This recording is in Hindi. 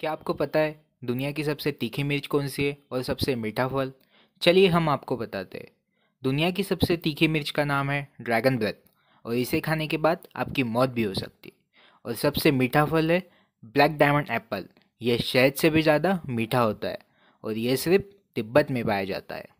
क्या आपको पता है दुनिया की सबसे तीखी मिर्च कौन सी है और सबसे मीठा फल चलिए हम आपको बताते हैं दुनिया की सबसे तीखी मिर्च का नाम है ड्रैगन ब्रेथ और इसे खाने के बाद आपकी मौत भी हो सकती और सबसे मीठा फल है ब्लैक डायमंड एप्पल यह शहद से भी ज़्यादा मीठा होता है और यह सिर्फ तिब्बत में पाया जाता है